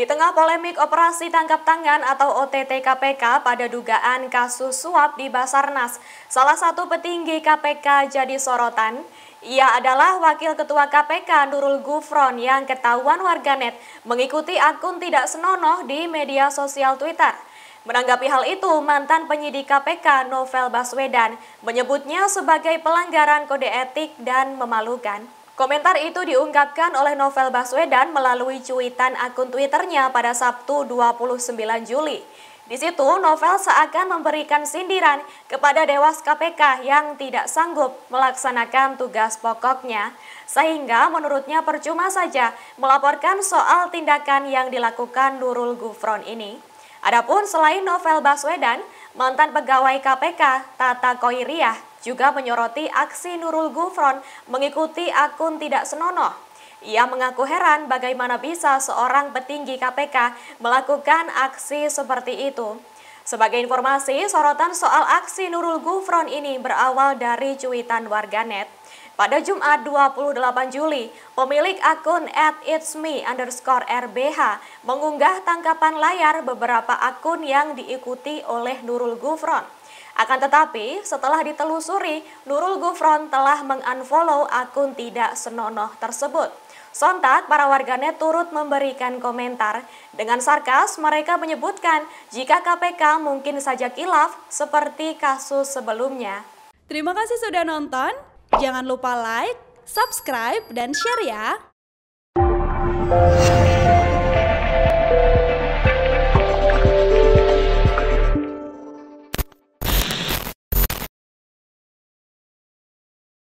Di tengah polemik operasi tangkap tangan atau OTT KPK pada dugaan kasus suap di Basarnas, salah satu petinggi KPK jadi sorotan. Ia adalah Wakil Ketua KPK Nurul Gufron yang ketahuan warganet mengikuti akun tidak senonoh di media sosial Twitter. Menanggapi hal itu, mantan penyidik KPK Novel Baswedan menyebutnya sebagai pelanggaran kode etik dan memalukan. Komentar itu diungkapkan oleh Novel Baswedan melalui cuitan akun Twitternya pada Sabtu 29 Juli. Di situ, Novel seakan memberikan sindiran kepada Dewas KPK yang tidak sanggup melaksanakan tugas pokoknya, sehingga menurutnya percuma saja melaporkan soal tindakan yang dilakukan Nurul Gufron ini. Adapun selain Novel Baswedan, mantan pegawai KPK Tata Koiriah juga menyoroti aksi Nurul Gufron mengikuti akun tidak senonoh. Ia mengaku heran bagaimana bisa seorang petinggi KPK melakukan aksi seperti itu. Sebagai informasi, sorotan soal aksi Nurul Gufron ini berawal dari cuitan warganet. Pada Jumat 28 Juli, pemilik akun at itsme underscore RBH mengunggah tangkapan layar beberapa akun yang diikuti oleh Nurul Gufron. Akan tetapi, setelah ditelusuri, Nurul Gufron telah mengunfollow akun tidak senonoh tersebut. Sontak, para warganet turut memberikan komentar. Dengan sarkas, mereka menyebutkan jika KPK mungkin saja kilaf seperti kasus sebelumnya. Terima kasih sudah nonton. Jangan lupa like, subscribe, dan share ya.